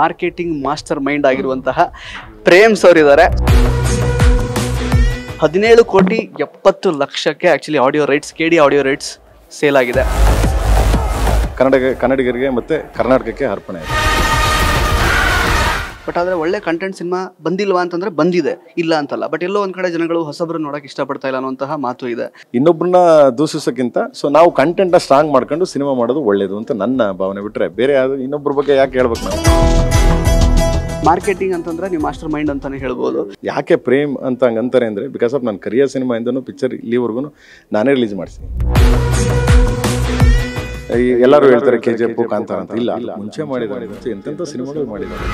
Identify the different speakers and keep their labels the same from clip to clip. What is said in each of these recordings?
Speaker 1: marketing master mind ಆಗಿರುವಂತಹ Prem sir ಇದ್ದಾರೆ ಹದಿನೇಳು ಕೋಟಿ ಎಪ್ಪತ್ತು ಲಕ್ಷಕ್ಕೆ actually audio rights K D audio rights sale
Speaker 2: ಆಗಿದೆ ಕನ್ನಡ ಕನ್ನಡಿಗರಿಗೆ ಮತ್ತೆ ಕರ್ನಾಟಕಕ್ಕೆ ಅರ್ಪಣೆ ಇದೆ
Speaker 1: ಬಟ್ ಆದರೆ ಒಳ್ಳೆ ಕಂಟೆಂಟ್ ಸಿನಿಮಾ ಬಂದಿಲ್ವಾ ಅಂತಂದ್ರೆ ಬಂದಿದೆ ಇಲ್ಲ ಅಂತಲ್ಲ ಬಟ್ ಎಲ್ಲೋ ಒಂದ್ ಕಡೆ ಜನಗಳು ಹೊಸಬ್ರು ನೋಡಕ್ಕೆ ಇಷ್ಟಪಡ್ತಾ ಇಲ್ಲ ಅನ್ನುವಂತಹ ಮಾತು ಇದೆ
Speaker 2: ಇನ್ನೊಬ್ಬರನ್ನ ದೂಷಿಸೋಕ್ಕಿಂತ ಸೊ ನಾವು ಕಂಟೆಂಟ್ ಸ್ಟ್ರಾಂಗ್ ಮಾಡ್ಕೊಂಡು ಸಿನಿಮಾ ಮಾಡೋದು ಒಳ್ಳೇದು ಅಂತ ನನ್ನ ಭಾವನೆ ಬಿಟ್ರೆ ಬೇರೆ ಯಾವ್ದು ಇನ್ನೊಬ್ಬರ ಬಗ್ಗೆ ಯಾಕೆ ಹೇಳ್ಬೇಕು ನಾವು ಮಾರ್ಕೆಟಿಂಗ್ ಅಂತಂದ್ರೆ ನೀವು ಮಾಸ್ಟರ್ ಮೈಂಡ್ ಅಂತಾನೆ ಹೇಳ್ಬೋದು ಯಾಕೆ ಪ್ರೇಮ್ ಅಂತ ಹಂಗಂತಾರೆ ಅಂದರೆ ಬಿಕಾಸ್ ಆಫ್ ನಾನು ಕರಿಯರ್ ಸಿನಿಮಾ ಇಂದನೂ ಪಿಕ್ಚರ್ ಇಲ್ಲಿವರೆಗೂ ನಾನೇ ರಿಲೀಸ್ ಮಾಡಿಸ್ತೀನಿ ಎಲ್ಲರೂ ಹೇಳ್ತಾರೆ ಕೆ ಜಿ ಎಫ್ ಕಾಂತಾರ ಅಂತ ಇಲ್ಲ ಇಲ್ಲ ಮುಂಚೆ ಮಾಡಿದ್ದಾರೆ ಎಂತೆಂಥ ಸಿನಿಮಾಗಳು ಮಾಡಿದ್ದಾರೆ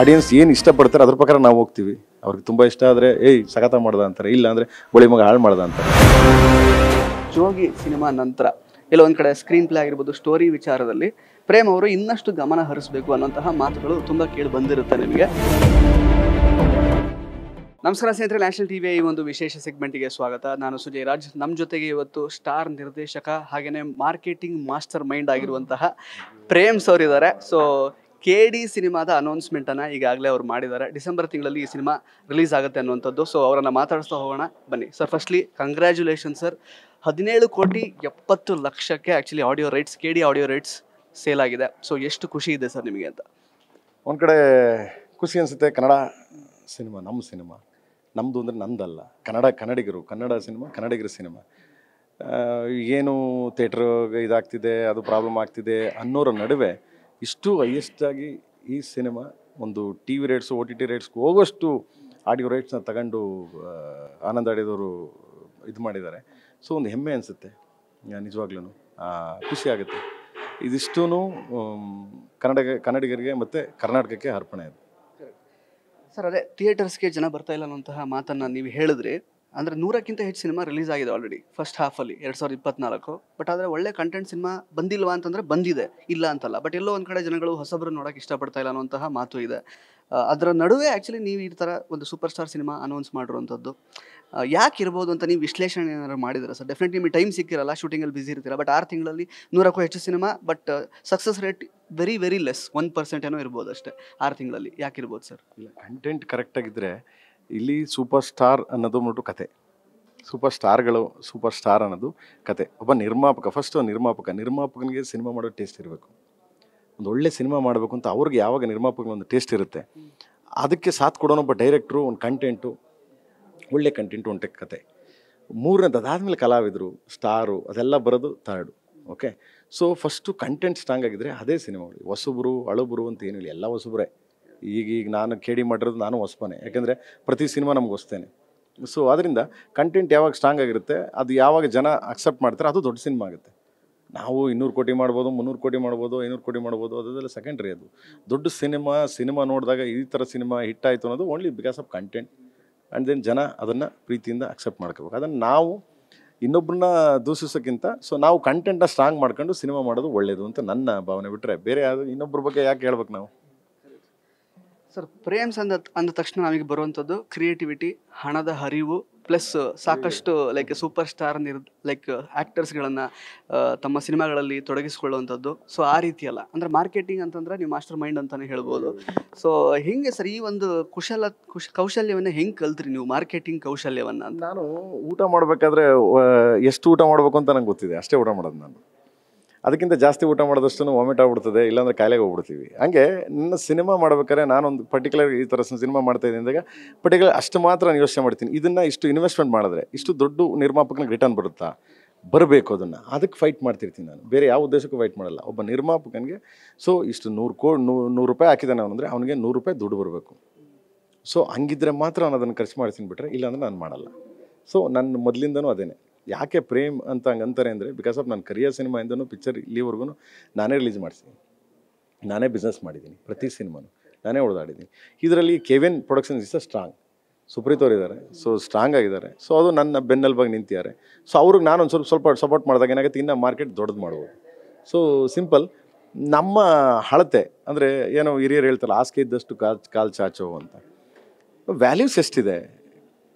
Speaker 2: ಆಡಿಯನ್ಸ್ ಏನು ಇಷ್ಟಪಡ್ತಾರೆ ಅದ್ರ ಪ್ರಕಾರ ನಾವು ಹೋಗ್ತೀವಿ ಅವ್ರಿಗೆ ತುಂಬ ಇಷ್ಟ ಆದರೆ ಏಯ್ ಸಖತ ಮಾಡ್ದ ಅಂತಾರೆ ಇಲ್ಲ ಅಂದರೆ ಬಳಿ ಮಗ ಹಾಳು ಮಾಡ್ದ ಅಂತಾರೆ
Speaker 1: ಜೋಗಿ ಸಿನಿಮಾ ನಂತರ ಕೆಲವೊಂದು ಕಡೆ ಸ್ಕ್ರೀನ್ ಪ್ಲೇ ಆಗಿರ್ಬೋದು ಸ್ಟೋರಿ ವಿಚಾರದಲ್ಲಿ ಪ್ರೇಮ್ ಅವರು ಇನ್ನಷ್ಟು ಗಮನ ಹರಿಸಬೇಕು ಅನ್ನೋಂತಹ ಮಾತುಗಳು ತುಂಬ ಕೇಳಿ ಬಂದಿರುತ್ತೆ ನಿಮಗೆ ನಮಸ್ಕಾರ ಸ್ನೇಹಿತರೆ ನ್ಯಾಷನಲ್ ಟಿವಿಯ ಈ ಒಂದು ವಿಶೇಷ ಸೆಗ್ಮೆಂಟ್ಗೆ ಸ್ವಾಗತ ನಾನು ಸುಜಯ್ ರಾಜ್ ನಮ್ಮ ಜೊತೆಗೆ ಇವತ್ತು ಸ್ಟಾರ್ ನಿರ್ದೇಶಕ ಹಾಗೆಯೇ ಮಾರ್ಕೆಟಿಂಗ್ ಮಾಸ್ಟರ್ ಮೈಂಡ್ ಆಗಿರುವಂತಹ ಪ್ರೇಮ್ಸ್ ಇದ್ದಾರೆ ಸೊ ಕೆ ಡಿ ಸಿನಿಮಾದ ಅನೌನ್ಸ್ಮೆಂಟನ್ನು ಈಗಾಗಲೇ ಅವ್ರು ಮಾಡಿದ್ದಾರೆ ಡಿಸೆಂಬರ್ ತಿಂಗಳಲ್ಲಿ ಈ ಸಿನಿಮಾ ರಿಲೀಸ್ ಆಗುತ್ತೆ ಅನ್ನುವಂಥದ್ದು ಸೊ ಅವರನ್ನು ಮಾತಾಡಿಸ್ತಾ ಹೋಗೋಣ ಬನ್ನಿ ಸರ್ ಫಸ್ಟ್ಲಿ ಕಂಗ್ರ್ಯಾಚುಲೇಷನ್ ಸರ್ ಹದಿನೇಳು ಕೋಟಿ ಎಪ್ಪತ್ತು ಲಕ್ಷಕ್ಕೆ actually audio rights K D audio rights sale ಆಗಿದೆ ಸೊ
Speaker 2: ಎಷ್ಟು ಖುಷಿ ಇದೆ ಸರ್ ನಿಮಗೆ ಅಂತ ಒಂದು ಕಡೆ ಖುಷಿ ಅನಿಸುತ್ತೆ ಕನ್ನಡ ಸಿನಿಮಾ ನಮ್ಮ ಸಿನಿಮಾ ನಮ್ಮದು ಅಂದರೆ ನಂದಲ್ಲ ಕನ್ನಡ ಕನ್ನಡಿಗರು ಕನ್ನಡ ಸಿನಿಮಾ ಕನ್ನಡಿಗರ ಸಿನಿಮಾ ಏನು ಥಿಯೇಟ್ರ್ ಇದಾಗ್ತಿದೆ ಅದು ಪ್ರಾಬ್ಲಮ್ ಆಗ್ತಿದೆ ಅನ್ನೋರ ನಡುವೆ ಇಷ್ಟು ಹೈಯೆಸ್ಟಾಗಿ ಈ ಸಿನಿಮಾ ಒಂದು T V rates O T T ರೇಟ್ಸ್ಗೆ ಹೋಗೋಷ್ಟು ಆಡಿಯೋ ರೇಟ್ಸ್ನ ತಗೊಂಡು ಆನಂದ ಆಡಿದವರು ಇದು ಮಾಡಿದ್ದಾರೆ ಸೊ ಒಂದು ಹೆಮ್ಮೆ ಅನಿಸುತ್ತೆ ನಿಜವಾಗ್ಲೂ ಖುಷಿಯಾಗುತ್ತೆ ಇದಿಷ್ಟು ಕನ್ನಡ ಕನ್ನಡಿಗರಿಗೆ ಮತ್ತೆ ಕರ್ನಾಟಕಕ್ಕೆ ಅರ್ಪಣೆ
Speaker 1: ಸರ್ ಅದೇ ಥಿಯೇಟರ್ಸ್ಗೆ ಜನ ಬರ್ತಾ ಇಲ್ಲ ಅನ್ನುವಂತಹ ಮಾತನ್ನು ನೀವು ಹೇಳಿದ್ರಿ ಅಂದರೆ ನೂರಕ್ಕಿಂತ ಹೆಚ್ಚು ಸಿನಿಮಾ ರಿಲೀಸ್ ಆಗಿದೆ ಆಲ್ರೆಡಿ ಫಸ್ಟ್ ಹಾಫಲ್ಲಿ ಎರಡು ಸಾವಿರದ ಇಪ್ಪತ್ನಾಲ್ಕು ಬಟ್ ಆದರೆ ಒಳ್ಳೆ ಕಂಟೆಂಟ್ ಸಿನಿಮಾ ಬಂದಿಲ್ವಾ ಅಂತಂದರೆ ಬಂದಿದೆ ಇಲ್ಲ ಅಂತಲ್ಲ ಬಟ್ ಎಲ್ಲೋ ಒಂದು ಕಡೆ ಜನಗಳು ಹೊಸಬ್ರು ನೋಡೋಕೆ ಇಷ್ಟಪಡ್ತಾ ಇಲ್ಲ ಅನ್ನೋಂತಹ ಮಾತು ಇದೆ ಅದರ ನಡುವೆ ಆ್ಯಕ್ಚುಲಿ ನೀವು ಈ ಥರ ಒಂದು ಸೂಪರ್ ಸ್ಟಾರ್ ಸಿನಿಮಾ ಅನೌನ್ಸ್ ಮಾಡಿರುವಂಥದ್ದು ಯಾಕೆ ಇರ್ಬೋದು ಅಂತ ನೀವು ವಿಶ್ಲೇಷಣೆ ಏನಾದರೂ ಮಾಡಿದ್ರೆ ಸರ್ ಡೆಫಿನೆಟ್ಲಿ ನಿಮಗೆ ಟೈಮ್ ಸಿಕ್ಕಿರಲ್ಲ ಶೂಟಿಂಗಲ್ಲಿ ಬಿಸಿ ಇರ್ತೀರ ಬಟ್ ಆರು ತಿಂಗಳಲ್ಲಿ ನೂರಕ್ಕೂ ಹೆಚ್ಚು cinema but success rate very very less one percent ಏನೋ ಇರ್ಬೋದು ಅಷ್ಟೇ ಆರು ತಿಂಗಳಲ್ಲಿ ಯಾಕೆ ಇರ್ಬೋದು ಸರ್
Speaker 2: ಇಲ್ಲ ಕಂಟೆಂಟ್ ಕರೆಕ್ಟಾಗಿದ್ದರೆ ಇಲ್ಲಿ ಸೂಪರ್ ಸ್ಟಾರ್ ಅನ್ನೋದು ಬಿಟ್ಟು ಕತೆ ಸೂಪರ್ ಸ್ಟಾರ್ಗಳು ಸೂಪರ್ ಸ್ಟಾರ್ ಅನ್ನೋದು ಕತೆ ಒಬ್ಬ ನಿರ್ಮಾಪಕ ಫಸ್ಟ್ ನಿರ್ಮಾಪಕ ನಿರ್ಮಾಪಕನಿಗೆ ಸಿನಿಮಾ ಮಾಡೋ ಟೇಸ್ಟ್ ಇರಬೇಕು ಒಂದು ಒಳ್ಳೆ ಸಿನಿಮಾ ಮಾಡಬೇಕು ಅಂತ ಅವ್ರಿಗೆ ಯಾವಾಗ ನಿರ್ಮಾಪಕನ ಒಂದು ಟೇಸ್ಟ್ ಇರುತ್ತೆ ಅದಕ್ಕೆ ಸಾಥ್ ಕೊಡೋನೊಬ್ಬ ಡೈರೆಕ್ಟ್ರು ಒಂದು ಕಂಟೆಂಟು ಒಳ್ಳೆ ಕಂಟೆಂಟು ಒಂಟೆ ಕತೆ ಮೂರನೇದು ಅದಾದಮೇಲೆ ಕಲಾವಿದರು ಸ್ಟಾರು ಅದೆಲ್ಲ ಬರೋದು third okay so first content strong ಆಗಿದ್ರೆ ಅದೇ ಸಿನಿಮಾಗಳು ಹೊಸಬ್ರು ಅಳುಬರು ಅಂತ ಏನಿಲ್ಲ ಎಲ್ಲ ಹೊಸಬ್ರೆ ಈಗ ಈಗ ನಾನು ಕೇಡಿ ಮಾಡಿರೋದು ನಾನು ಹೊಸ್ಬನೇ ಯಾಕೆಂದರೆ ಪ್ರತಿ ಸಿನಿಮಾ ನಮ್ಗೆ ಹೊಸ್ತೇನೆ ಸೊ ಅದರಿಂದ ಕಂಟೆಂಟ್ ಯಾವಾಗ ಸ್ಟ್ರಾಂಗ್ ಆಗಿರುತ್ತೆ ಅದು ಯಾವಾಗ ಜನ ಅಕ್ಸೆಪ್ಟ್ ಮಾಡ್ತಾರೆ ಅದು ದೊಡ್ಡ ಸಿನಿಮಾ ಆಗುತ್ತೆ ನಾವು ಇನ್ನೂರು ಕೋಟಿ ಮಾಡ್ಬೋದು ಮುನ್ನೂರು ಕೋಟಿ ಮಾಡ್ಬೋದು ಐನೂರು ಕೋಟಿ ಮಾಡ್ಬೋದು ಅದೆಲ್ಲ ಸೆಕೆಂಡ್ರಿ ಅದು ದೊಡ್ಡ ಸಿನಿಮಾ ಸಿನಿಮಾ ನೋಡಿದಾಗ ಈ ಥರ ಸಿನಿಮಾ ಹಿಟ್ ಆಯಿತು ಅನ್ನೋದು only because of content and then ಜನ ಅದನ್ನು ಪ್ರೀತಿಯಿಂದ ಅಕ್ಸೆಪ್ಟ್ ಮಾಡ್ಕೋಬೇಕು ಅದನ್ನು ನಾವು ಇನ್ನೊಬ್ಬರನ್ನ ದೂಷಿಸೋಕ್ಕಿಂತ ಸೊ ನಾವು ಕಂಟೆಂಟನ್ನ ಸ್ಟ್ರಾಂಗ್ ಮಾಡ್ಕೊಂಡು ಸಿನಿಮಾ ಮಾಡೋದು ಒಳ್ಳೆಯದು ಅಂತ ನನ್ನ ಭಾವನೆ ಬಿಟ್ಟರೆ ಬೇರೆ ಯಾವುದು ಇನ್ನೊಬ್ಬರ ಬಗ್ಗೆ ಯಾಕೆ ಹೇಳ್ಬೇಕು ನಾವು ಸರ್ ಪ್ರೇಮ್ಸ್ ಅಂದ ಅಂದ ತಕ್ಷಣ ನಮಗೆ ಬರುವಂಥದ್ದು
Speaker 1: ಕ್ರಿಯೇಟಿವಿಟಿ ಹಣದ ಹರಿವು ಪ್ಲಸ್ uh, ಸಾಕಷ್ಟು ಲೈಕ್ ಸೂಪರ್ ಸ್ಟಾರ್ ನಿರ್ ಲೈಕ್ ಆ್ಯಕ್ಟರ್ಸ್ಗಳನ್ನು ತಮ್ಮ ಸಿನಿಮಾಗಳಲ್ಲಿ ತೊಡಗಿಸ್ಕೊಳ್ಳುವಂಥದ್ದು ಸೊ ಆ ರೀತಿ ಅಲ್ಲ ಅಂದರೆ ಮಾರ್ಕೆಟಿಂಗ್ ಅಂತಂದ್ರೆ ನೀವು ಮಾಸ್ಟರ್ ಮೈಂಡ್ ಅಂತಲೇ ಹೇಳ್ಬೋದು ಸೊ ಹೆಂಗೆ ಸರ್ ಈ ಒಂದು ಕುಶಲ ಕುಶ ಕೌಶಲ್ಯವನ್ನು ಹೆಂಗೆ ಕಲ್ತ್ರಿ ನೀವು ಮಾರ್ಕೆಟಿಂಗ್ ಕೌಶಲ್ಯವನ್ನು ನಾನು
Speaker 2: ಊಟ ಮಾಡಬೇಕಾದ್ರೆ ಎಷ್ಟು ಊಟ ಮಾಡಬೇಕು ಅಂತ ನಂಗೆ ಗೊತ್ತಿದೆ ಅಷ್ಟೇ ಊಟ ಮಾಡೋದು ನಾನು ಅದಕ್ಕಿಂತ ಜಾಸ್ತಿ ಊಟ ಮಾಡಿದಷ್ಟು ವಾಮಿಟ್ ಆಗ್ಬಿಡ್ತದೆ ಇಲ್ಲಾಂದ್ರೆ ಕಾಯಿಲೆಗೆ ಹೋಗ್ಬಿಡ್ತೀವಿ ಹಂಗೆ ನನ್ನ ಸಿನಿಮಾ ಮಾಡ್ಬೇಕಾದ್ರೆ ನಾನೊಂದು ಪರ್ಟಿಕ್ಯುಲರ್ ಈ ಥರ ಸಿನಿಮಾ ಮಾಡ್ತಾ ಇದ್ದೀನಿ ಅಂದಾಗ ಪರ್ಟಿಕ್ಯುಲರ್ ಅಷ್ಟು ಮಾತ್ರ ನಾನು ಯೋಚನೆ ಮಾಡ್ತೀನಿ ಇದನ್ನು ಇಷ್ಟು ಇನ್ವೆಸ್ಟ್ಮೆಂಟ್ ಮಾಡಿದ್ರೆ ಇಷ್ಟು ದೊಡ್ಡ ನಿರ್ಮಾಪಕನಿಗೆ ರಿಟರ್ನ್ ಬರುತ್ತಾ ಬರಬೇಕು ಅದನ್ನು ಅದಕ್ಕೆ ಫೈಟ್ ಮಾಡ್ತಿರ್ತೀನಿ ನಾನು ಬೇರೆ ಯಾವ ಉದ್ದೇಶಕ್ಕೂ ಫೈಟ್ ಮಾಡಲ್ಲ ಒಬ್ಬ ನಿರ್ಮಾಪಕನಿಗೆ ಸೊ ಇಷ್ಟು ನೂರು ಕೋ ನೂರು ನೂರು ರೂಪಾಯಿ ಹಾಕಿದ್ದಾನೆ ಅವನಂದರೆ ಅವನಿಗೆ ನೂರು ರೂಪಾಯಿ ದುಡ್ಡು ಬರಬೇಕು ಸೊ ಹಂಗಿದ್ರೆ ಮಾತ್ರ ನಾನು ಅದನ್ನು ಖರ್ಚು ಮಾಡ್ತೀನಿ ಬಿಟ್ರೆ ಇಲ್ಲಾಂದರೆ ನಾನು ಮಾಡಲ್ಲ ಸೊ ನನ್ನ ಮೊದಲಿಂದನೂ ಅದೇನೆ ಯಾಕೆ ಪ್ರೇಮ್ ಅಂತ ಹಂಗಂತಾರೆ ಅಂದರೆ ಬಿಕಾಸ್ ಆಫ್ ನನ್ನ ಕರಿಯರ್ ಸಿನಿಮಾಯಿಂದನೂ ಪಿಕ್ಚರ್ ಇಲ್ಲಿವರೆಗೂ ನಾನೇ ರಿಲೀಸ್ ಮಾಡಿಸಿದ್ದೀನಿ ನಾನೇ ಬಿಸ್ನೆಸ್ ಮಾಡಿದ್ದೀನಿ ಪ್ರತಿ ಸಿನಿಮಾನು ನಾನೇ ಹೊಡೆದಾಡಿದ್ದೀನಿ ಇದರಲ್ಲಿ Kevin productions is a strong Supreeth ಅವರು ಇದ್ದಾರೆ ಸೊ ಸ್ಟ್ರಾಂಗ್ ಆಗಿದ್ದಾರೆ ಸೊ ಅದು ನನ್ನ ಬೆನ್ನೆಲುಬಾಗಿ ನಿಂತಿದ್ದಾರೆ ಸೊ ಅವ್ರಿಗೆ ನಾನು ಒಂದು ಸ್ವಲ್ಪ ಸ್ವಲ್ಪ ಸಪೋರ್ಟ್ ಮಾಡಿದಾಗ ಏನಾಗುತ್ತೆ ಇನ್ನೂ ಮಾರ್ಕೆಟ್ ದೊಡ್ಡದು ಮಾಡ್ಬೋದು ಸೊ ಸಿಂಪಲ್ ನಮ್ಮ ಹಳತೆ ಅಂದರೆ ಏನೋ ಹಿರಿಯರು ಹೇಳ್ತಾರೆ ಆಸ್ಕೆ ಇದ್ದಷ್ಟು ಕಾಲ್ ಕಾಲು ಚಾಚೋ ಅಂತ ವ್ಯಾಲ್ಯೂಸ್ ಎಷ್ಟಿದೆ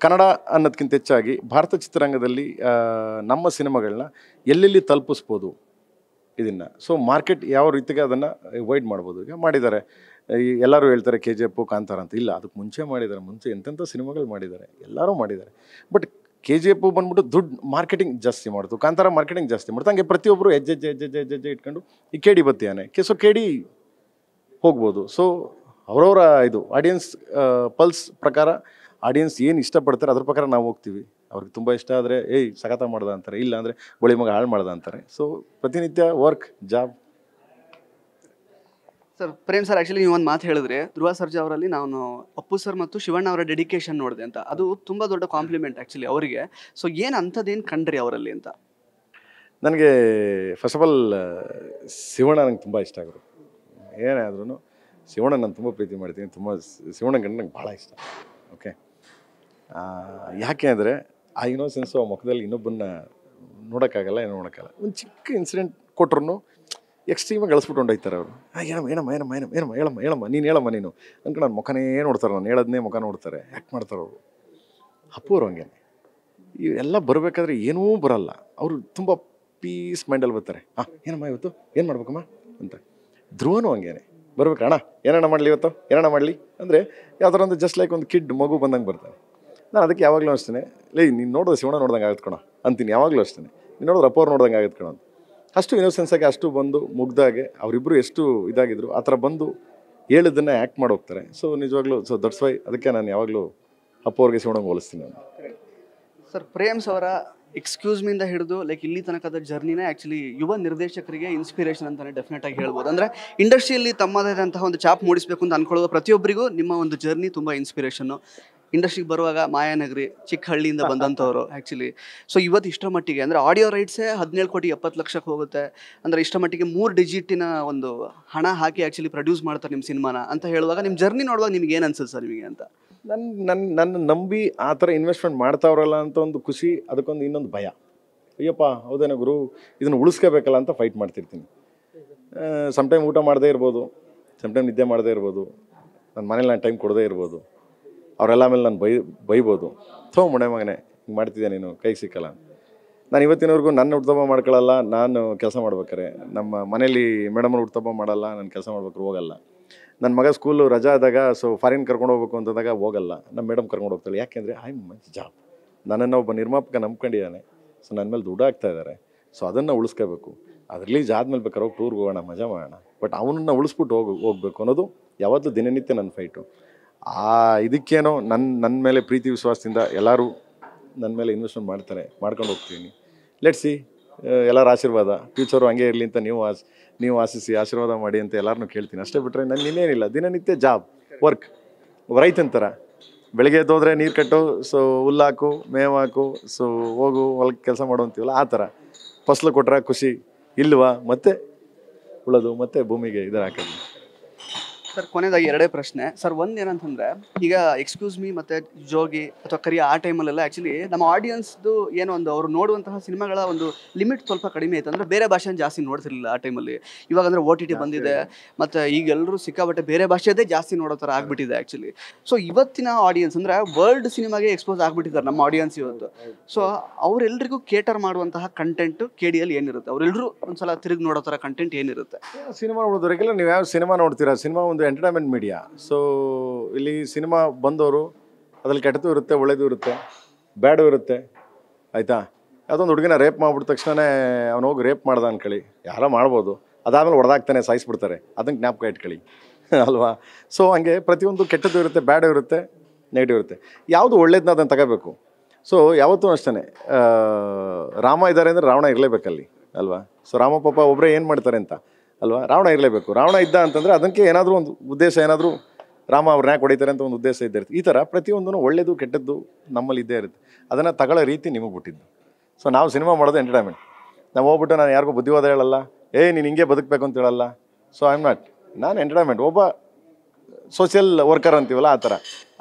Speaker 2: ಕನ್ನಡ ಅನ್ನೋದಕ್ಕಿಂತ ಹೆಚ್ಚಾಗಿ ಭಾರತ ಚಿತ್ರರಂಗದಲ್ಲಿ ನಮ್ಮ ಸಿನಿಮಾಗಳನ್ನ ಎಲ್ಲೆಲ್ಲಿ ತಲುಪಿಸ್ಬೋದು ಇದನ್ನು ಸೊ ಮಾರ್ಕೆಟ್ ಯಾವ ರೀತಿಗೆ ಅದನ್ನು ಅವಾಯ್ಡ್ ಮಾಡ್ಬೋದು ಈಗ ಮಾಡಿದ್ದಾರೆ ಎಲ್ಲರೂ ಹೇಳ್ತಾರೆ ಕೆ ಜಿ ಎಫ್ ಕಾಂತಾರ ಅಂತ ಇಲ್ಲ ಅದಕ್ಕೆ ಮುಂಚೆ ಮಾಡಿದ್ದಾರೆ ಮುಂಚೆ ಎಂತೆಂಥ ಸಿನಿಮಾಗಳು ಮಾಡಿದ್ದಾರೆ ಎಲ್ಲರೂ ಮಾಡಿದ್ದಾರೆ ಬಟ್ ಕೆ ಜಿ ಎಫ್ ಬಂದ್ಬಿಟ್ಟು ದುಡ್ಡು ಮಾರ್ಕೆಟಿಂಗ್ ಜಾಸ್ತಿ ಮಾಡ್ತು ಕಾಂತಾರ ಮಾರ್ಕೆಟಿಂಗ್ ಜಾಸ್ತಿ ಮಾಡ್ತು ಹಂಗೆ ಪ್ರತಿಯೊಬ್ಬರು ಹೆಜ್ಜೆ ಹೆಜ್ಜೆ ಹೆಜ್ಜೆ ಹೆಜ್ಜೆ ಹೆಜ್ಜೆ ಇಟ್ಕೊಂಡು ಈ ಕೆ ಡಿ ಬತ್ತಿಯಾನೆ ಕೆ ಸೊ ಕೆ ಡಿ ಹೋಗ್ಬೋದು ಸೊ ಅವರವರ ಇದು ಆಡಿಯನ್ಸ್ ಪಲ್ಸ್ ಪ್ರಕಾರ ಆಡಿಯನ್ಸ್ ಏನು ಇಷ್ಟಪಡ್ತಾರೆ ಅದ್ರ ಪ್ರಕಾರ ನಾವು ಹೋಗ್ತೀವಿ ಅವ್ರಿಗೆ ತುಂಬ ಇಷ್ಟ ಆದರೆ ಏಯ್ ಸಖತ ಮಾಡ್ದ ಅಂತಾರೆ ಇಲ್ಲ ಅಂದರೆ ಬಳಿ ಮಗ ಹಾಳು ಮಾಡ್ದ ಅಂತಾರೆ ಸೊ ಪ್ರತಿನಿತ್ಯ work job
Speaker 1: sir Prem sir actually ನೀವು ಒಂದು ಮಾತು ಹೇಳಿದ್ರೆ ಧ್ರುವ ಸರ್ಜಾ ಅವರಲ್ಲಿ ನಾನು ಅಪ್ಪು ಸರ್ ಮತ್ತು ಶಿವಣ್ಣ ಅವರ ಡೆಡಿಕೇಶನ್ ನೋಡಿದೆ ಅಂತ ಅದು ತುಂಬ ದೊಡ್ಡ ಕಾಂಪ್ಲಿಮೆಂಟ್ ಆ್ಯಕ್ಚುಲಿ ಅವರಿಗೆ ಸೊ ಏನು ಅಂಥದ್ದೇನು ಕಂಡ್ರಿ ಅವರಲ್ಲಿ ಅಂತ
Speaker 2: ನನಗೆ ಫಸ್ಟ್ ಆಫ್ ಆಲ್ ಶಿವಣ್ಣ ನಂಗೆ ತುಂಬ ಇಷ್ಟ ಆಗೋರು ಏನೇ ಆದ್ರೂ ಶಿವಣ್ಣ ನಾನು ತುಂಬ ಪ್ರೀತಿ ಮಾಡ್ತೀನಿ ತುಂಬ ಶಿವಣ್ಣ ಗಂಡ ನಂಗೆ ಭಾಳ ಇಷ್ಟ ಓಕೆ ಯಾಕೆ ಅಂದರೆ ಆ ಇನ್ನೋಸೆನ್ಸ್ ಆ ಮುಖದಲ್ಲಿ ಇನ್ನೊಬ್ಬನ್ನ ನೋಡೋಕ್ಕಾಗಲ್ಲ ಏನು ನೋಡೋಕ್ಕಾಗಲ್ಲ ಒಂದು ಚಿಕ್ಕ ಇನ್ಸಿಡೆಂಟ್ ಕೊಟ್ರು ಎಕ್ಸ್ಟ್ರೀಮಾಗಿ ಗಳಿಸ್ಬಿಟ್ಟು ಹೊಂಡೋಯ್ತಾರೆ ಅವರು ಏನಮ್ಮ ಏನಮ್ಮ ಏನಮ್ಮ ಏನಮ್ಮ ಏನಮ್ಮ ಹೇಳಮ್ಮ ಹೇಳಮ್ಮ ನೀನು ಹೇಳಮ್ಮ ನೀನು ಅಂದ್ಕೊಂಡು ನಾನು ಮುಖನೇ ನೋಡ್ತಾರೆ ನಾನು ಹೇಳೋದನ್ನೇ ಮುಖ ನೋಡ್ತಾರೆ ಯಾಕೆ ಮಾಡ್ತಾರೆ ಅವರು ಅಪ್ಪವ್ರು ಹಂಗೆ ಇವೆಲ್ಲ ಬರಬೇಕಾದ್ರೆ ಏನೂ ಬರಲ್ಲ ಅವರು ತುಂಬ ಪೀಸ್ ಮೈಂಡಲ್ಲಿ ಬರ್ತಾರೆ ಹಾಂ ಏನಮ್ಮ ಇವತ್ತು ಏನು ಮಾಡ್ಬೇಕಮ್ಮ ಅಂತ ಧ್ರುವನು ಹಂಗೇನೆ ಬರ್ಬೇಕಣ್ಣ ಏನಣ್ಣ ಮಾಡಲಿ ಇವತ್ತು ಏನಣ್ಣ ಮಾಡಲಿ ಅಂದರೆ ಯಾವ್ದಾರ ಒಂದು ಜಸ್ಟ್ ಲೈಕ್ ಒಂದು ಕಿಡ್ ಮಗು ಬಂದಂಗೆ ಬರ್ತಾನೆ ನಾನು ಅದಕ್ಕೆ ಯಾವಾಗಲೂ ಅಷ್ಟೇ ಲೇ ನೀನು ನೋಡಿದ್ರೆ ಶಿವಣ್ಣ ನೋಡ್ದಂಗೆ ಆಗುತ್ತೆ ಕಣ ಅಂತೀನಿ ಯಾವಾಗಲೂ ಅಷ್ಟೇ ನೀನು ನೋಡಿದ್ರೆ ಅಪ್ಪ ನೋಡ್ದಂಗೆ ಆಗುತ್ತೆ ಕಣ ಅಂತ ಅಷ್ಟು ಇನ್ನೋಸೆನ್ಸಾಗಿ ಅಷ್ಟು ಬಂದು ಮುಗ್ದಾಗೆ ಅವರಿಬ್ಬರು ಎಷ್ಟು ಇದಾಗಿದ್ರು ಆ ಥರ ಬಂದು ಹೇಳಿದ್ದನ್ನು ಆ್ಯಕ್ಟ್ ಮಾಡಿ ಹೋಗ್ತಾರೆ ಸೊ ನಿಜವಾಗ್ಲೂ ಸೊ ದಟ್ಸ್ ವೈ ಅದಕ್ಕೆ ನಾನು ಯಾವಾಗಲೂ ಅಪ್ಪ ಅವ್ರಿಗೆ ಶಿವಣ್ಣಂಗೆ ಹೋಲಿಸ್ತೀನಿ
Speaker 1: ಸರ್ ಪ್ರೇಮ್ಸ್ ಅವರ ಎಕ್ಸ್ಕ್ಯೂಸ್ ಮಿಂದ ಹಿಡಿದು ಲೈಕ್ ಇಲ್ಲಿ ತನಕದ ಜರ್ನಿನೇ ಆ್ಯಕ್ಚುಲಿ ಯುವ ನಿರ್ದೇಶಕರಿಗೆ ಇನ್ಸ್ಪಿರೇಷನ್ ಅಂತಲೇ ಡೆಫಿನೆಟ್ ಆಗಿ ಹೇಳ್ಬೋದು ಅಂದರೆ ಇಂಡಸ್ಟ್ರಿಯಲ್ಲಿ ಆದಂತಹ ಒಂದು ಚಾಪ್ ಮೂಡಿಸಬೇಕು ಅಂತ ಅನ್ಕೊಳ್ಳುವ ಪ್ರತಿಯೊಬ್ಬರಿಗೂ ನಿಮ್ಮ ಒಂದು ಜರ್ನಿ ತುಂಬ ಇನ್ಸ್ಪಿರೇಷನ್ನು ಇಂಡಸ್ಟ್ರಿಗೆ ಬರುವಾಗ ಮಾಯಾನಗರಿ ಚಿಕ್ಕಹಳ್ಳಿಯಿಂದ ಬಂದಂಥವ್ರು ಆ್ಯಕ್ಚುಲಿ ಸೊ ಇವತ್ತು ಇಷ್ಟರ ಮಟ್ಟಿಗೆ ಅಂದರೆ ಆಡಿಯೋ ರೈಟ್ಸೇ ಹದಿನೇಳು ಕೋಟಿ ಎಪ್ಪತ್ತು ಲಕ್ಷಕ್ಕೆ ಹೋಗುತ್ತೆ ಅಂದರೆ ಇಷ್ಟ ಮಟ್ಟಿಗೆ ಮೂರು ಡಿಜಿಟಿನ ಒಂದು ಹಣ ಹಾಕಿ ಆ್ಯಕ್ಚುಲಿ ಪ್ರೊಡ್ಯೂಸ್ ಮಾಡ್ತಾರೆ ನಿಮ್ಮ ಸಿನಿಮಾನ ಅಂತ ಹೇಳುವಾಗ ನಿಮ್ಮ ಜರ್ನಿ ನೋಡುವಾಗ ನಿಮ್ಗೆ ಏನು ಅನ್ಸುತ್ತೆ ಸರ್ ನಿಮಗೆ ಅಂತ ನನ್ನ ನನ್ನ
Speaker 2: ನನ್ನ ನಂಬಿ ಆ ಥರ ಇನ್ವೆಸ್ಟ್ಮೆಂಟ್ ಮಾಡ್ತಾವ್ರಲ್ಲ ಅಂತ ಒಂದು ಖುಷಿ ಅದಕ್ಕೊಂದು ಇನ್ನೊಂದು ಭಯ ಅಯ್ಯಪ್ಪ ಹೌದೇನೋ ಗುರು ಇದನ್ನು ಉಳಿಸ್ಕೋಬೇಕಲ್ಲ ಅಂತ ಫೈಟ್ ಮಾಡ್ತಿರ್ತೀನಿ ಸಮಟೈಮ್ ಊಟ ಮಾಡದೇ ಇರ್ಬೋದು ಟೈಮ್ ನಿದ್ದೆ ಮಾಡದೇ ಇರ್ಬೋದು ನನ್ನ ಮನೇಲಿ ನಾನು ಟೈಮ್ ಕೊಡದೇ ಇರ್ಬೋದು ಅವರೆಲ್ಲ ಮೇಲೆ ನಾನು ಬೈ ಬೈಬೋದು ಥೋ ಮಣೆ ಮಗನೆ ಹಿಂಗೆ ಮಾಡ್ತಿದ್ದೆ ನೀನು ಕೈ ಸಿಕ್ಕಲ್ಲ ನಾನು ಇವತ್ತಿನವರೆಗೂ ನನ್ನ ಹುಟ್ಟುಹಬ್ಬ ಮಾಡ್ಕೊಳ್ಳಲ್ಲ ನಾನು ಕೆಲಸ ಮಾಡ್ಬೇಕಾರೆ ನಮ್ಮ ಮನೇಲಿ ಮೇಡಮ್ರು ಹುಟ್ಟುಹಬ್ಬ ಮಾಡಲ್ಲ ನಾನು ಕೆಲಸ ಮಾಡ್ಬೇಕು ಹೋಗಲ್ಲ ನನ್ನ ಮಗ ಸ್ಕೂಲು ರಜಾ ಆದಾಗ ಸೊ ಫಾರಿನ್ ಕರ್ಕೊಂಡು ಹೋಗ್ಬೇಕು ಅಂತಂದಾಗ ಹೋಗಲ್ಲ ನಮ್ಮ ಮೇಡಮ್ ಕರ್ಕೊಂಡು ಹೋಗ್ತಾಳೆ ಯಾಕೆಂದರೆ ಐ ಮಚ್ ಜಾಬ್ ನನ್ನನ್ನು ಒಬ್ಬ ನಿರ್ಮಾಪಕ ನಂಬ್ಕೊಂಡಿದ್ದಾನೆ ಸೊ ನನ್ನ ಮೇಲೆ ದುಡ್ಡು ಆಗ್ತಾ ಇದ್ದಾರೆ ಸೊ ಅದನ್ನು ಉಳಿಸ್ಕೋಬೇಕು ಅದರಲ್ಲಿ ರಿಲೀಸ್ ಮೇಲೆ ಬೇಕಾದ್ರೆ ಹೋಗಿ ಟೂರ್ಗೆ ಹೋಗೋಣ ಮಜಾ ಮಾಡೋಣ ಬಟ್ ಅವನನ್ನು ಉಳಿಸ್ಬಿಟ್ಟು ಹೋಗಿ ಹೋಗ್ಬೇಕು ಅನ್ನೋದು ಯಾವತ್ತೂ ದಿನನಿತ್ಯ ನನ್ನ ಫೈಟು ಆ ಇದಕ್ಕೇನೋ ನನ್ನ ನನ್ನ ಮೇಲೆ ಪ್ರೀತಿ ವಿಶ್ವಾಸದಿಂದ ಎಲ್ಲರೂ ನನ್ನ ಮೇಲೆ ಇನ್ವೆಸ್ಟ್ಮೆಂಟ್ ಮಾಡ್ತಾರೆ ಮಾಡ್ಕೊಂಡು ಹೋಗ್ತೀನಿ ಲೆಟ್ಸಿ ಎಲ್ಲರ ಆಶೀರ್ವಾದ ಫ್ಯೂಚರು ಹಂಗೆ ಇರಲಿ ಅಂತ ನೀವು ಆಸ್ ನೀವು ಆಸಿಸಿ ಆಶೀರ್ವಾದ ಮಾಡಿ ಅಂತ ಎಲ್ಲರನ್ನೂ ಕೇಳ್ತೀನಿ ಅಷ್ಟೇ ಬಿಟ್ಟರೆ ನನ್ನ ಇನ್ನೇನಿಲ್ಲ ದಿನನಿತ್ಯ ಜಾಬ್ ವರ್ಕ್ ರೈತಂತಾರ ಬೆಳಗ್ಗೆ ಎದ್ದೋದ್ರೆ ನೀರು ಕಟ್ಟು ಸೊ ಹುಲ್ಲಾಕು ಹಾಕು ಸೊ ಹೋಗು ಹೊಲಕ್ಕೆ ಕೆಲಸ ಮಾಡುವಂತೀವಲ್ಲ ಆ ಥರ ಫಸಲು ಕೊಟ್ರೆ ಖುಷಿ ಇಲ್ವಾ ಮತ್ತೆ ಉಳೋದು ಮತ್ತೆ ಭೂಮಿಗೆ ಇದರ ಹಾಕೋದು
Speaker 1: ಸರ್ ಕೊನೆದಾಗಿ ಎರಡೇ ಪ್ರಶ್ನೆ ಸರ್ ಒಂದು ಏನಂತಂದ್ರೆ ಈಗ ಎಕ್ಸ್ಕ್ಯೂಸ್ ಮೀ ಮತ್ತೆ ಜೋಗಿ ಅಥವಾ ಕರಿಯ ಆ ಟೈಮಲ್ಲೆಲ್ಲ ಆ್ಯಕ್ಚುಲಿ ನಮ್ಮ ಆಡಿಯನ್ಸ್ದು ಏನೋ ಒಂದು ಅವರು ನೋಡುವಂತಹ ಸಿನಿಮಾಗಳ ಒಂದು ಲಿಮಿಟ್ ಸ್ವಲ್ಪ ಕಡಿಮೆ ಆಯ್ತು ಅಂದ್ರೆ ಬೇರೆ ಭಾಷೆನ ಜಾಸ್ತಿ ನೋಡ್ತಿರ್ಲಿಲ್ಲ ಆ ಟೈಮಲ್ಲಿ ಇವಾಗ ಅಂದ್ರೆ ಓ ಟಿ ಟಿ ಬಂದಿದೆ ಮತ್ತು ಈಗ ಎಲ್ಲರೂ ಸಿಕ್ಕಾಬಟ್ಟೆ ಬೇರೆ ಭಾಷೆದೇ ಜಾಸ್ತಿ ನೋಡೋ ಥರ ಆಗ್ಬಿಟ್ಟಿದೆ ಆ್ಯಕ್ಚುಲಿ ಸೊ ಇವತ್ತಿನ ಆಡಿಯನ್ಸ್ ಅಂದ್ರೆ ವರ್ಲ್ಡ್ ಸಿನಿಮಾಗೆ ಎಕ್ಸ್ಪೋಸ್ ಆಗಿಬಿಟ್ಟಿದ್ದಾರೆ ನಮ್ಮ ಆಡಿಯನ್ಸ್ ಇವತ್ತು ಸೊ ಅವರೆಲ್ಲರಿಗೂ ಕೇಟರ್ ಮಾಡುವಂತಹ ಕಂಟೆಂಟ್ ಕೆ ಡಿ ಎಲ್ ಏನಿರುತ್ತೆ ಅವರೆಲ್ಲರೂ ಒಂದ್ಸಲ ತಿರುಗಿ ನೋಡೋ ಥರ ಕಂಟೆಂಟ್ ಏನಿರುತ್ತೆ
Speaker 2: ಸಿನಿಮಾ ನೋಡೋದಕ್ಕೆಲ್ಲ ನೀವು ಯಾವ ಸಿನಿಮಾ ನೋಡ್ತೀರಾ ಸಿನಿಮಾ ಒಂದು ಎಂಟರ್ಟೈನ್ಮೆಂಟ್ ಮೀಡಿಯಾ ಸೊ ಇಲ್ಲಿ ಸಿನಿಮಾ ಬಂದವರು ಅದ್ರಲ್ಲಿ ಕೆಟ್ಟದ್ದು ಇರುತ್ತೆ ಒಳ್ಳೇದು ಇರುತ್ತೆ ಬ್ಯಾಡು ಇರುತ್ತೆ ಆಯಿತಾ ಅದೊಂದು ಹುಡುಗಿನ ರೇಪ್ ಮಾಡಿಬಿಟ್ಟ ತಕ್ಷಣವೇ ಅವನು ಹೋಗಿ ರೇಪ್ ಮಾಡ್ದೆ ಅಂದ್ಕೊಳ್ಳಿ ಯಾರೋ ಮಾಡ್ಬೋದು ಅದಾದಮೇಲೆ ಹೊಡೆದಾಗ್ತಾನೆ ಸಾಯಿಸ್ಬಿಡ್ತಾರೆ ಅದನ್ನು ಜ್ಞಾಪಕ ಇಟ್ಕೊಳ್ಳಿ ಅಲ್ವಾ ಸೊ ಹಂಗೆ ಪ್ರತಿಯೊಂದು ಕೆಟ್ಟದ್ದು ಇರುತ್ತೆ ಬ್ಯಾಡು ಇರುತ್ತೆ ನೆಗೆಟಿವ್ ಇರುತ್ತೆ ಯಾವುದು ಒಳ್ಳೇದನ್ನ ಅದನ್ನು ತಗೋಬೇಕು ಸೊ ಯಾವತ್ತೂ ಅಷ್ಟೇ ರಾಮ ಇದ್ದಾರೆ ಅಂದರೆ ರಾವಣ ಇರಲೇಬೇಕಲ್ಲಿ ಅಲ್ವಾ ಸೊ ರಾಮ ಪಾಪ ಒಬ್ಬರೇ ಏನು ಮಾಡ್ತಾರೆ ಅಂತ ಅಲ್ವಾ ರಾವಣ ಇರಲೇಬೇಕು ರಾವಣ ಇದ್ದ ಅಂತಂದರೆ ಅದಕ್ಕೆ ಏನಾದರೂ ಒಂದು ಉದ್ದೇಶ ಏನಾದರೂ ರಾಮ ಅವ್ರನ್ನ ಯಾಕೆ ಹೊಡಿತಾರೆ ಅಂತ ಒಂದು ಉದ್ದೇಶ ಇದ್ದೇ ಈ ಥರ ಪ್ರತಿಯೊಂದೂ ಒಳ್ಳೆಯದು ಕೆಟ್ಟದ್ದು ನಮ್ಮಲ್ಲಿ ಇದ್ದೇ ಇರುತ್ತೆ ಅದನ್ನು ತಗೊಳ್ಳೋ ರೀತಿ ನಿಮಗೆ ಬಿಟ್ಟಿದ್ದು ಸೊ ನಾವು ಸಿನಿಮಾ ಮಾಡೋದು ಎಂಟರ್ಟೈನ್ಮೆಂಟ್ ನಾವು ಹೋಗ್ಬಿಟ್ಟು ನಾನು ಯಾರಿಗೂ ಬುದ್ಧಿವಾದ ಹೇಳಲ್ಲ ಏಯ್ ನೀನು ಹಿಂಗೆ ಬದುಕಬೇಕು ಅಂತ ಹೇಳಲ್ಲ ಸೊ ಐ ಆಮ್ ನಾಟ್ ನಾನು ಎಂಟರ್ಟೈನ್ಮೆಂಟ್ ಒಬ್ಬ ಸೋಷಿಯಲ್ ವರ್ಕರ್ ಅಂತೀವಲ್ಲ ಆ ಥರ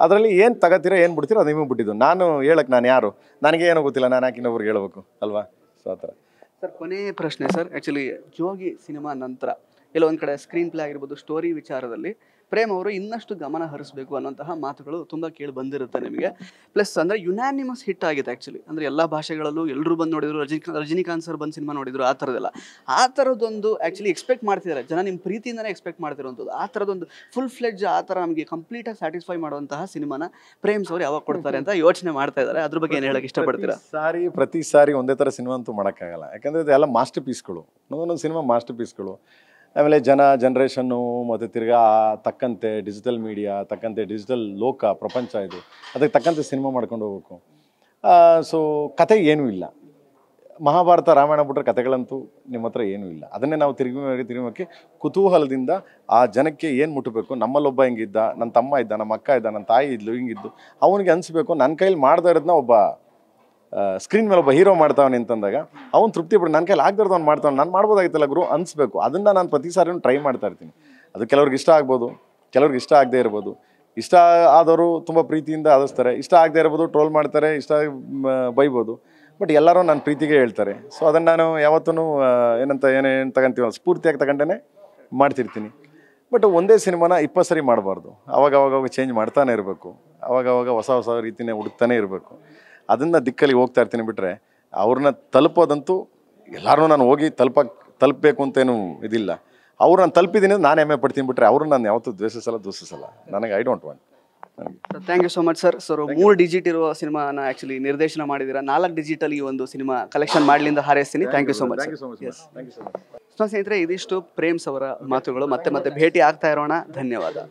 Speaker 2: ಅದರಲ್ಲಿ ಏನು ತಗೋತೀರ ಏನು ಬಿಡ್ತೀರೋ ಅದು ನಿಮಗೆ ಬಿಟ್ಟಿದ್ದು ನಾನು ಹೇಳಕ್ಕೆ ನಾನು ಯಾರು ನನಗೆ ಏನೋ ಗೊತ್ತಿಲ್ಲ ನಾನು ಯಾಕೆ ಇನ್ನೊಬ್ರಿಗೆ ಹೇಳ್ಬೇಕು ಅಲ್ವಾ ಸೊ ಆ ಥರ
Speaker 1: ಸರ್ ಕೊನೆಯ ಪ್ರಶ್ನೆ ಸರ್ ಆ್ಯಕ್ಚುಲಿ ಜೋಗಿ ಸಿನಿಮಾ ನಂತರ ಕೆಲವೊಂದು ಕಡೆ ಸ್ಕ್ರೀನ್ ಪ್ಲೇ ಆಗಿರ್ಬೋದು ಸ್ಟೋರಿ ವಿಚಾರದಲ್ಲಿ ಪ್ರೇಮ್ ಅವರು ಇನ್ನಷ್ಟು ಗಮನ ಹರಿಸಬೇಕು ಅನ್ನೋಂತಹ ಮಾತುಗಳು ತುಂಬ ಕೇಳಿ ಬಂದಿರುತ್ತೆ ನಿಮಗೆ ಪ್ಲಸ್ ಅಂದ್ರೆ ಯುನಾನಿಮಸ್ ಹಿಟ್ ಆಗಿದೆ ಆ್ಯಕ್ಚುಲಿ ಅಂದ್ರೆ ಎಲ್ಲ ಭಾಷೆಗಳಲ್ಲೂ ಎಲ್ಲರೂ ಬಂದು ನೋಡಿದ್ರು ರಜನಿಕಾ ರಜನಿಕಾಂತ್ ಸರ್ ಬಂದು ಸಿನಿಮಾ ನೋಡಿದ್ರು ಆ ಥರದೆಲ್ಲ ಆ ಥರದೊಂದು ಆ್ಯಕ್ಚುಲಿ ಎಕ್ಸ್ಪೆಕ್ಟ್ ಮಾಡ್ತಿದ್ದಾರೆ ಜನ ನಿಮ್ಮ ಪ್ರೀತಿಯಿಂದನೇ ಎಕ್ಸ್ಪೆಕ್ಟ್ ಮಾಡ್ತಿರುವಂಥದ್ದು ಆ ಥರದೊಂದು ಫುಲ್ ಫ್ಲೆಡ್ಜ್ ಆ ಥರ ನಮಗೆ ಕಂಪ್ಲೀಟಾಗಿ ಸ್ಯಾಟಿಸ್ಫೈ ಮಾಡುವಂತಹ ಸಿನಿಮಾನ ಪ್ರೇಮ್ಸ್ ಅವರು ಯಾವಾಗ ಕೊಡ್ತಾರೆ ಅಂತ
Speaker 2: ಯೋಚನೆ ಮಾಡ್ತಾ ಇದ್ದಾರೆ ಅದ್ರ ಬಗ್ಗೆ ಏನು ಹೇಳಕ್ಕೆ ಇಷ್ಟಪಡ್ತೀರಾ ಸಾರಿ ಪ್ರತಿ ಸಾರಿ ಒಂದೇ ಥರ ಸಿನಿಮಾ ಅಂತೂ ಮಾಡೋಕ್ಕಾಗಲ್ಲ ಯಾಕಂದರೆ ಇದೆಲ್ಲ ಮಾಸ್ಟರ್ ಪೀಸ್ಗಳು ಒಂದೊಂದು ಸಿನಿಮಾ ಮಾಸ್ಟರ್ ಪೀಸ್ಗಳು ಆಮೇಲೆ ಜನ ಜನ್ರೇಷನ್ನು ಮತ್ತು ತಿರ್ಗಾ ತಕ್ಕಂತೆ ಡಿಜಿಟಲ್ ಮೀಡಿಯಾ ತಕ್ಕಂತೆ ಡಿಜಿಟಲ್ ಲೋಕ ಪ್ರಪಂಚ ಇದು ಅದಕ್ಕೆ ತಕ್ಕಂತೆ ಸಿನಿಮಾ ಮಾಡ್ಕೊಂಡು ಹೋಗ್ಬೇಕು ಸೊ ಕತೆ ಏನೂ ಇಲ್ಲ ಮಹಾಭಾರತ ರಾಮಾಯಣ ಬಿಟ್ಟರೆ ಕತೆಗಳಂತೂ ನಿಮ್ಮ ಹತ್ರ ಏನೂ ಇಲ್ಲ ಅದನ್ನೇ ನಾವು ತಿರುಗಿ ತಿರುಗಿ ಕುತೂಹಲದಿಂದ ಆ ಜನಕ್ಕೆ ಏನು ಮುಟ್ಟಬೇಕು ನಮ್ಮಲ್ಲೊಬ್ಬ ಹಿಂಗಿದ್ದ ನನ್ನ ತಮ್ಮ ಇದ್ದ ನಮ್ಮ ಅಕ್ಕ ಇದ್ದ ನನ್ನ ತಾಯಿ ಇದ್ಲು ಹಿಂಗಿದ್ದು ಅವನಿಗೆ ಅನಿಸ್ಬೇಕು ನನ್ನ ಕೈಲಿ ಮಾಡ್ತಾ ಇರೋದನ್ನ ಒಬ್ಬ ಸ್ಕ್ರೀನ್ ಮೇಲೆ ಒಬ್ಬ ಹೀರೋ ಮಾಡ್ತಾವೆ ಅಂತಂದಾಗ ಅವ್ನು ತೃಪ್ತಿ ಬಿಡು ನನ್ನ ಕೈಲಿ ಆಗ್ದಿರೋದು ಅವ್ನು ಮಾಡ್ತಾನೆ ನಾನು ಮಾಡ್ಬೋದಾಗಿತ್ತಲ್ಲ ಗುರು ಅನಿಸ್ಬೇಕು ಅದನ್ನು ನಾನು ಪ್ರತಿ ಸಾರಿನೂ ಟ್ರೈ ಮಾಡ್ತಾ ಇರ್ತೀನಿ ಅದು ಕೆಲವ್ರಿಗೆ ಇಷ್ಟ ಆಗ್ಬೋದು ಕೆಲವ್ರಿಗೆ ಇಷ್ಟ ಆಗದೇ ಇರ್ಬೋದು ಇಷ್ಟ ಆದವರು ತುಂಬ ಪ್ರೀತಿಯಿಂದ ಆದಿಸ್ತಾರೆ ಇಷ್ಟ ಆಗದೆ ಇರ್ಬೋದು ಟ್ರೋಲ್ ಮಾಡ್ತಾರೆ ಇಷ್ಟ ಬೈಬೋದು ಬಟ್ ಎಲ್ಲರೂ ನನ್ನ ಪ್ರೀತಿಗೆ ಹೇಳ್ತಾರೆ ಸೊ ಅದನ್ನು ನಾನು ಯಾವತ್ತೂ ಏನಂತ ಏನೇನು ತಗೊಂತೀವೋ ಸ್ಫೂರ್ತಿಯಾಗಿ ತಗೊಂಡೇ ಮಾಡ್ತಿರ್ತೀನಿ ಬಟ್ ಒಂದೇ ಸಿನಿಮಾನ ಇಪ್ಪತ್ತು ಸರಿ ಮಾಡಬಾರ್ದು ಅವಾಗ ಅವಾಗ ಚೇಂಜ್ ಮಾಡ್ತಾನೆ ಇರಬೇಕು ಅವಾಗ ಅವಾಗ ಹೊಸ ಹೊಸ ರೀತಿನೇ ಹುಡುಕ್ತಾನೆ ಇರಬೇಕು ಅದನ್ನು ದಿಕ್ಕಲ್ಲಿ ಹೋಗ್ತಾ ಇರ್ತೀನಿ ಬಿಟ್ಟರೆ ಅವ್ರನ್ನ ತಲುಪೋದಂತೂ ಎಲ್ಲರೂ ನಾನು ಹೋಗಿ ತಲುಪ ತಲುಪಬೇಕು ಅಂತೇನು ಇದಿಲ್ಲ ಅವ್ರು ನಾನು ತಲುಪಿದ್ದೀನಿ ನಾನು ಹೆಮ್ಮೆ ಪಡ್ತೀನಿ ಬಿಟ್ಟರೆ ಅವ್ರನ್ನ ನಾನು ಯಾವತ್ತೂ ದ್ವೇಷಿಸಲ್ಲ ದೂಷಿಸಲ್ಲ ನನಗೆ I don't want
Speaker 1: thank you so much sir sir ಮೂರು ಡಿಜಿಟ್ ಇರುವ ಸಿನಿಮಾನ ಆಕ್ಚುಲಿ ನಿರ್ದೇಶನ ಮಾಡಿದ್ದೀರಾ ನಾಲ್ಕು ಡಿಜಿಟಲ್ ಈ ಒಂದು ಸಿನಿಮಾ ಕಲೆಕ್ಷನ್ ಮಾಡ್ಲಿಂದ ಹಾರೈಸ್ತೀನಿ ಥ್ಯಾಂಕ್ ಯು ಸೊ ಮಚ್ ಸ್ನೇಹಿತರೆ ಇದಿಷ್ಟು ಪ್ರೇಮ್ಸ್ ಅವರ ಮಾತುಗಳು ಮತ್ತೆ ಮತ್ತೆ ಭೇಟಿ ಆಗ್ತಾ ಇರೋಣ ಧನ್ಯವಾದ